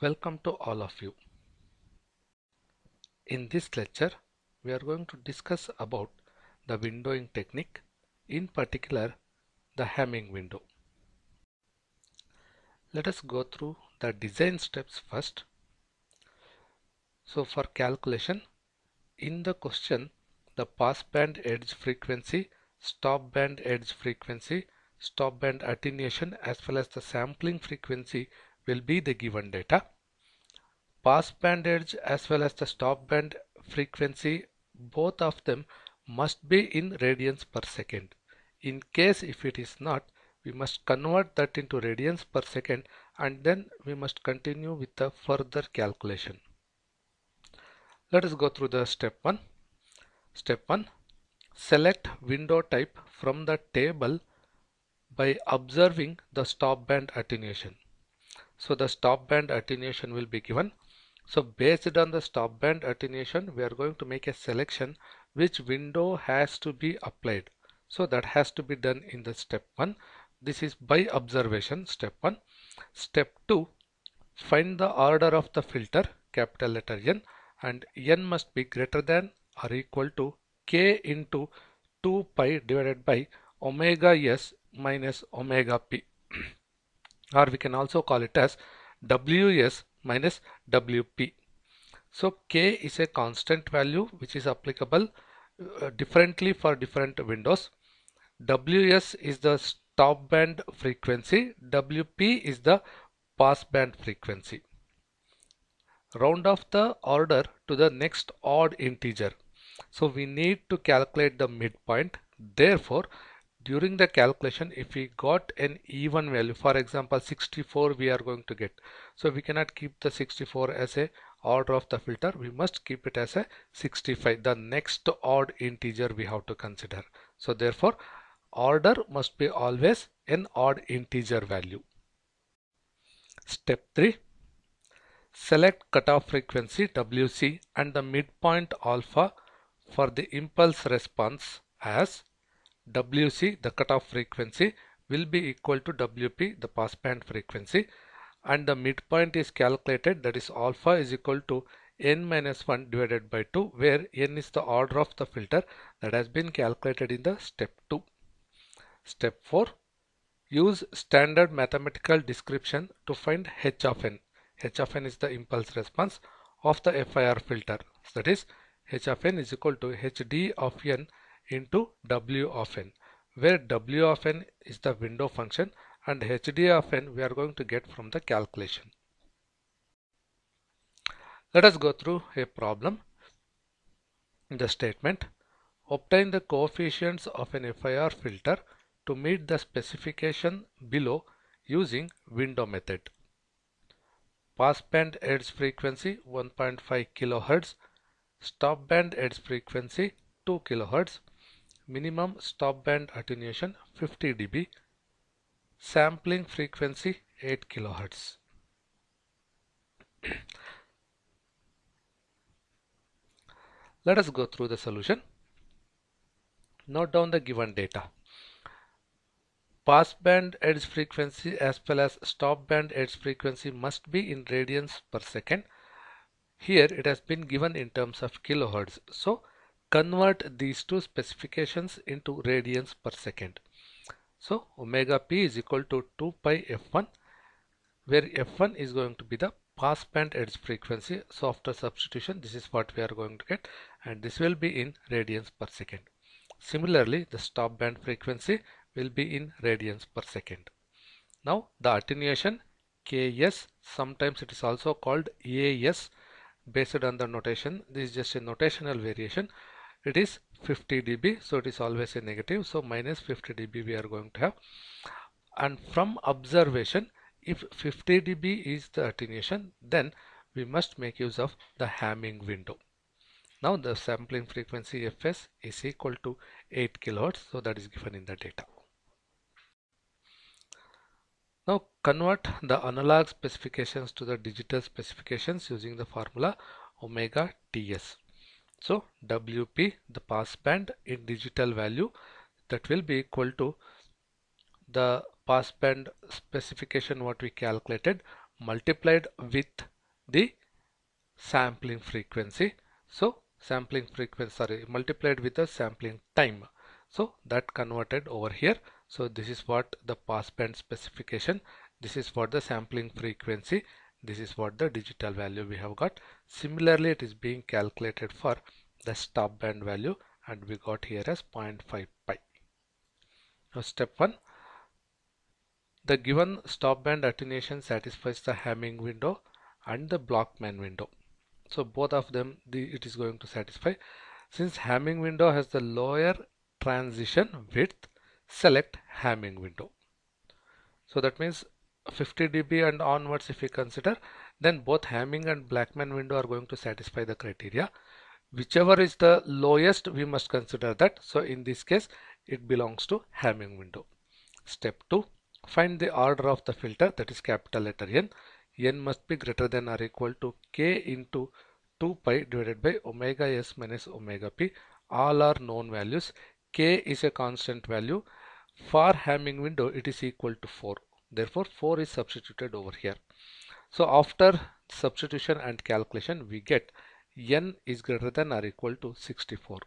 Welcome to all of you. In this lecture, we are going to discuss about the windowing technique, in particular the Hamming window. Let us go through the design steps first. So for calculation, in the question, the passband edge frequency, stop band edge frequency, stop band attenuation as well as the sampling frequency will be the given data. Passband edge as well as the stopband frequency, both of them must be in radians per second. In case if it is not, we must convert that into radians per second and then we must continue with the further calculation. Let us go through the step 1. Step 1. Select window type from the table by observing the stopband attenuation. So the stop band attenuation will be given. So based on the stop band attenuation, we are going to make a selection which window has to be applied. So that has to be done in the step 1. This is by observation step 1. Step 2, find the order of the filter capital letter N and N must be greater than or equal to K into 2 pi divided by omega S minus omega P or we can also call it as ws minus wp so k is a constant value which is applicable uh, differently for different windows ws is the stop band frequency wp is the pass band frequency round off the order to the next odd integer so we need to calculate the midpoint therefore during the calculation if we got an even value for example 64 we are going to get so we cannot keep the 64 as a order of the filter we must keep it as a 65 the next odd integer we have to consider so therefore order must be always an odd integer value step 3 select cutoff frequency wc and the midpoint alpha for the impulse response as WC the cutoff frequency will be equal to WP the passband frequency and the midpoint is calculated that is alpha is equal to n minus 1 divided by 2 where n is the order of the filter that has been calculated in the step 2. Step 4 use standard mathematical description to find h of n. h of n is the impulse response of the FIR filter that is h of n is equal to hd of n into w of n where w of n is the window function and hd of n we are going to get from the calculation. Let us go through a problem. The statement obtain the coefficients of an FIR filter to meet the specification below using window method. Passband edge frequency 1.5 kHz, stopband edge frequency 2 kHz, minimum stopband attenuation 50 dB, sampling frequency 8 kHz. Let us go through the solution. Note down the given data. Passband edge frequency as well as stopband edge frequency must be in radians per second. Here it has been given in terms of kilohertz. So convert these two specifications into radians per second. So omega p is equal to 2 pi f1 where f1 is going to be the passband edge frequency. So after substitution this is what we are going to get and this will be in radians per second. Similarly the stop band frequency will be in radians per second. Now the attenuation KS sometimes it is also called AS based on the notation this is just a notational variation it is 50 dB so it is always a negative so minus 50 dB we are going to have and from observation if 50 dB is the attenuation then we must make use of the Hamming window. Now the sampling frequency fs is equal to 8 kilohertz so that is given in the data. Now convert the analog specifications to the digital specifications using the formula omega ts. So WP the passband in digital value that will be equal to the passband specification what we calculated multiplied with the sampling frequency. So sampling frequency sorry multiplied with the sampling time. So that converted over here. So this is what the passband specification. This is for the sampling frequency this is what the digital value we have got similarly it is being calculated for the stop band value and we got here as 0.5 pi now step 1 the given stop band attenuation satisfies the Hamming window and the Blockman window so both of them the, it is going to satisfy since Hamming window has the lower transition width select Hamming window so that means 50 dB and onwards if we consider then both Hamming and Blackman window are going to satisfy the criteria whichever is the lowest we must consider that so in this case it belongs to Hamming window step 2 find the order of the filter that is capital letter N N must be greater than or equal to K into 2 pi divided by omega S minus omega P all are known values K is a constant value for Hamming window it is equal to 4 therefore 4 is substituted over here so after substitution and calculation we get n is greater than or equal to 64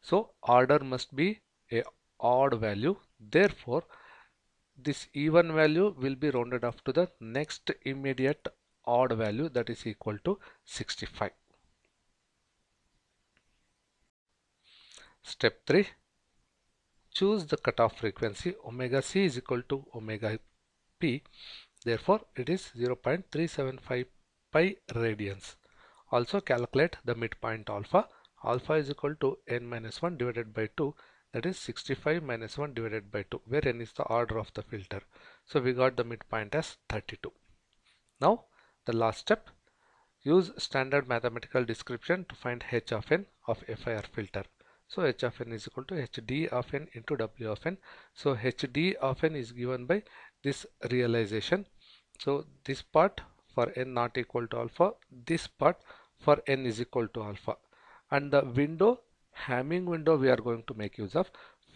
so order must be a odd value therefore this even value will be rounded off to the next immediate odd value that is equal to 65 step 3 choose the cutoff frequency omega c is equal to omega p therefore it is 0.375 pi radians also calculate the midpoint alpha alpha is equal to n minus 1 divided by 2 that is 65 minus 1 divided by 2 where n is the order of the filter so we got the midpoint as 32 now the last step use standard mathematical description to find h of n of FIR filter so h of n is equal to hd of n into w of n. So hd of n is given by this realization. So this part for n not equal to alpha, this part for n is equal to alpha. And the window, Hamming window we are going to make use of.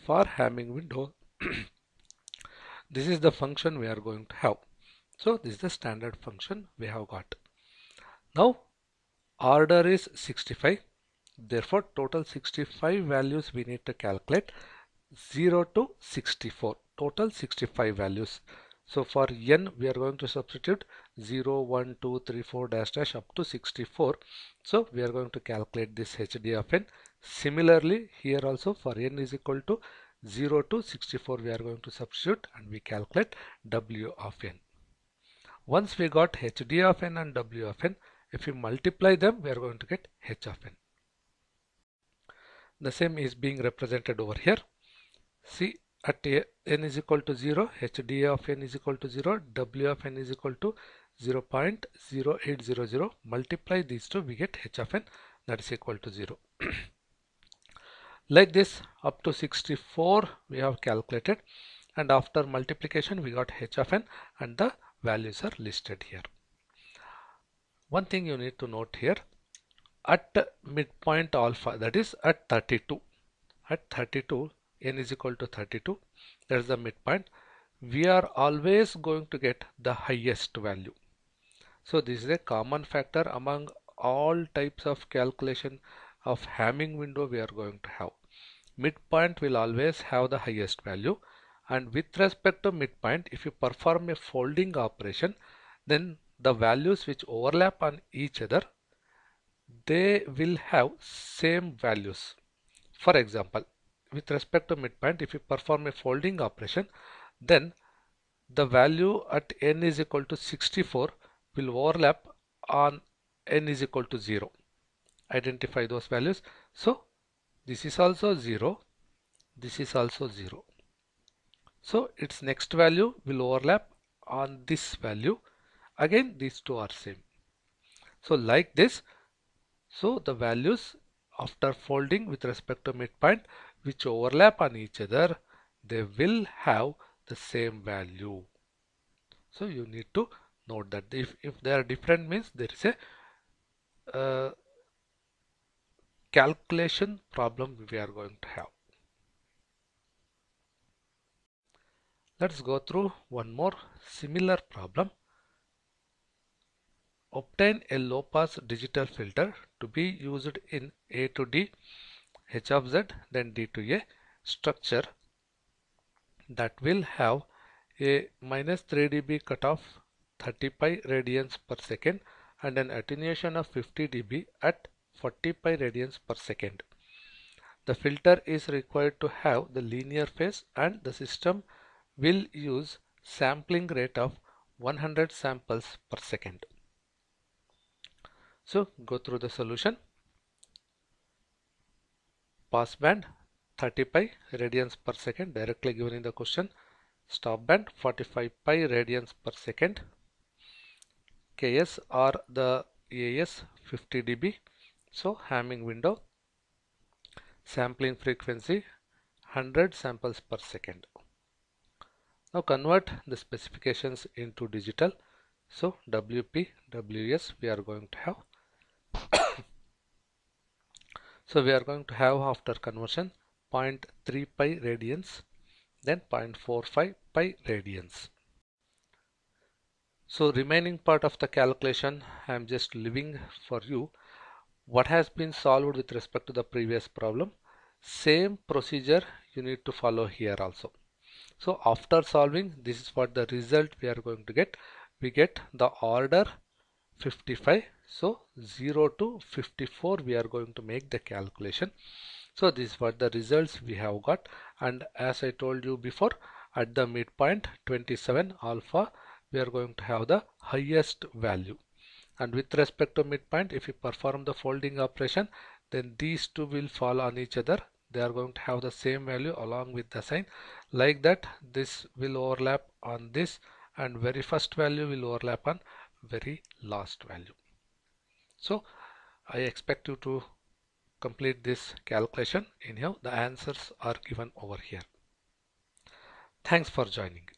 For Hamming window, this is the function we are going to have. So this is the standard function we have got. Now order is 65 Therefore, total 65 values we need to calculate 0 to 64. Total 65 values. So for n we are going to substitute 0, 1, 2, 3, 4 dash dash up to 64. So we are going to calculate this HD of n. Similarly here also for n is equal to 0 to 64 we are going to substitute and we calculate W of n. Once we got HD of n and W of n if we multiply them we are going to get H of n the same is being represented over here see at a, n is equal to 0 hd of n is equal to 0 w of n is equal to 0 0.0800 multiply these two we get h of n that is equal to 0 like this up to 64 we have calculated and after multiplication we got h of n and the values are listed here one thing you need to note here at midpoint alpha that is at 32 at 32 n is equal to 32 that is the midpoint we are always going to get the highest value so this is a common factor among all types of calculation of Hamming window we are going to have midpoint will always have the highest value and with respect to midpoint if you perform a folding operation then the values which overlap on each other they will have same values. For example, with respect to midpoint, if you perform a folding operation, then the value at n is equal to 64 will overlap on n is equal to 0. Identify those values. So this is also 0, this is also 0. So its next value will overlap on this value. Again, these two are same. So like this, so the values after folding with respect to midpoint which overlap on each other they will have the same value. So you need to note that if, if they are different means there is a uh, calculation problem we are going to have. Let's go through one more similar problem. Obtain a low-pass digital filter to be used in A to D, H of Z, then D to A structure that will have a minus 3 dB cutoff 30 pi radians per second and an attenuation of 50 dB at 40 pi radians per second. The filter is required to have the linear phase and the system will use sampling rate of 100 samples per second. So go through the solution. Passband 30 pi radians per second directly given in the question. Stop band 45 pi radians per second. KS or the AS 50 dB. So Hamming window. Sampling frequency 100 samples per second. Now convert the specifications into digital. So WP, WS we are going to have so we are going to have after conversion 0.3 pi radians then 0.45 pi radians. So remaining part of the calculation I am just leaving for you what has been solved with respect to the previous problem same procedure you need to follow here also. So after solving this is what the result we are going to get we get the order 55 so 0 to 54 we are going to make the calculation so this is what the results we have got and as I told you before at the midpoint 27 alpha we are going to have the highest value and with respect to midpoint if you perform the folding operation then these two will fall on each other they are going to have the same value along with the sign like that this will overlap on this and very first value will overlap on very last value so I expect you to complete this calculation In here, the answers are given over here thanks for joining